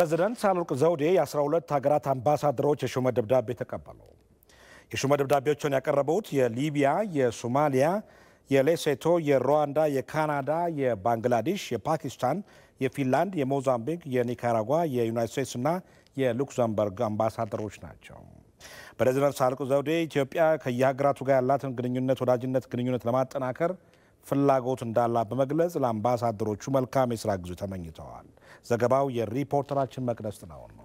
ፕሬዚደንት ሳህለወርቅ ዘውዴ የ12 ሀገራት አምባሳደሮች የሹመት ደብዳቤ ተቀበሉ። የሹመት ደብዳቤዎቹን ያቀረቡት የሊቢያ፣ የሶማሊያ፣ የሌሴቶ፣ የሩዋንዳ፣ የካናዳ፣ የባንግላዴሽ፣ የፓኪስታን፣ የፊንላንድ፣ የሞዛምቢክ፣ የኒካራጓ፣ የዩናይት ስቴትስ እና የሉክዘምበርግ አምባሳደሮች ናቸው። ፕሬዚደንት ሳህለወርቅ ዘውዴ ኢትዮጵያ ከየሀገራቱ ጋር ያላትን ግንኙነት ወዳጅነት ግንኙነት ለማጠናከር ፍላጎት እንዳላት በመግለጽ ለአምባሳደሮቹ መልካም የስራ ጊዜ ተመኝተዋል። ዘገባው የሪፖርተራችን መቅደስ ጥናውን ነው።